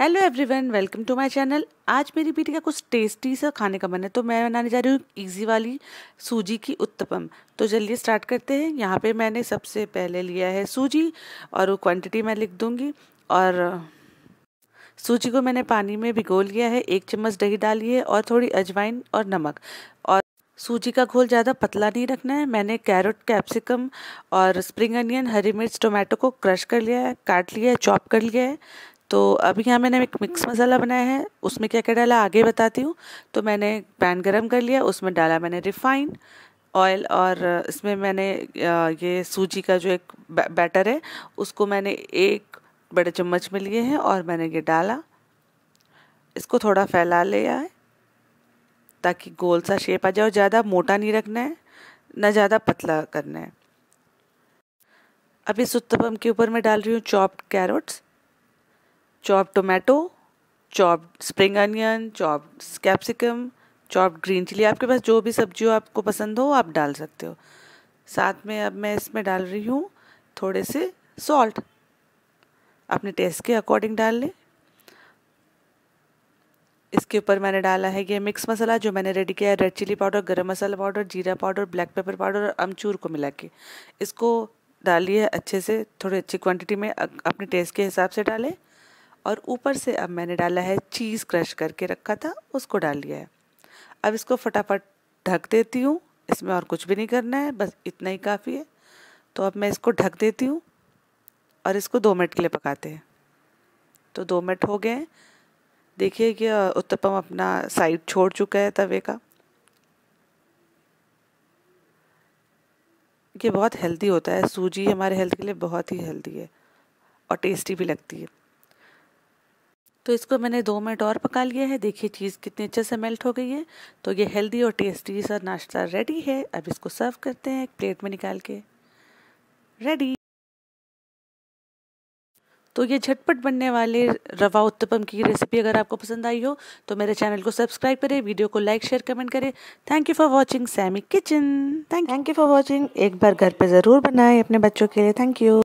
hello everyone welcome to my channel आज मेरी बेटी का कुछ टेस्टी सा खाने का मन है तो मैं बनाने जा रही हूँ इजी वाली सूजी की उत्तपम तो चलिए स्टार्ट करते हैं यहाँ पे मैंने सबसे पहले लिया है सूजी और वो क्वांटिटी मैं लिख दूँगी और सूजी को मैंने पानी में भिगो लिया है एक चम्मच दही डाली है और थोड़ी अजवाइन और नमक और सूजी का घोल ज़्यादा पतला नहीं रखना है मैंने कैरेट कैप्सिकम और स्प्रिंग अनियन हरी मिर्च टोमेटो को क्रश कर लिया है काट लिया है चॉप कर लिया है तो अभी यहाँ मैंने एक मिक्स मसाला बनाया है उसमें क्या क्या डाला आगे बताती हूँ तो मैंने पैन गरम कर लिया उसमें डाला मैंने रिफाइंड ऑयल और इसमें मैंने ये सूजी का जो एक बैटर है उसको मैंने एक बड़े चम्मच में लिए हैं और मैंने ये डाला इसको थोड़ा फैला लिया है ताकि गोल सा शेप आ जाए और ज़्यादा मोटा नहीं रखना है ना ज़्यादा पतला करना है अभी सुत्तपम के ऊपर मैं डाल रही हूँ chopped carrots chopped tomato, chopped spring onion, chopped capsicum, chopped green chili आपके पास जो भी सब्जी हो आपको पसंद हो आप डाल सकते हो साथ में अब मैं इसमें डाल रही हूँ थोड़े से सॉल्ट अपने टेस्ट के अकॉर्डिंग डाल लें इसके ऊपर मैंने डाला है ये मिक्स मसाला जो मैंने रेडी किया है red chilli powder garam masala powder जीरा पाउडर ब्लैक पेपर पाउडर और अमचूर को मिला के इसको डालिए अच्छे से थोड़ी अच्छी क्वांटिटी में अपने टेस्ट के हिसाब से डालें और ऊपर से अब मैंने डाला है चीज़ क्रश करके रखा था उसको डाल लिया है अब इसको फटाफट ढक देती हूँ इसमें और कुछ भी नहीं करना है बस इतना ही काफ़ी है तो अब मैं इसको ढक देती हूँ और इसको दो मिनट के लिए पकाते हैं तो दो मिनट हो गए देखिए कि उत्तपम अपना साइड छोड़ चुका है तवे का ये बहुत हेल्दी होता है सूजी हमारे हेल्थ के लिए बहुत ही हेल्दी है और टेस्टी भी लगती है तो इसको मैंने दो मिनट और पका लिया है देखिए चीज़ कितनी अच्छे से मेल्ट हो गई है तो ये हेल्दी और टेस्टी सा नाश्ता रेडी है अब इसको सर्व करते हैं एक प्लेट में निकाल के रेडी तो ये झटपट बनने वाले रवा उत्तपम की रेसिपी अगर आपको पसंद आई हो तो मेरे चैनल को सब्सक्राइब करें वीडियो को लाइक शेयर कमेंट करें thank you for watching Sammy kitchen thank you for watching एक बार घर पर ज़रूर बनाएं अपने बच्चों के लिए थैंक यू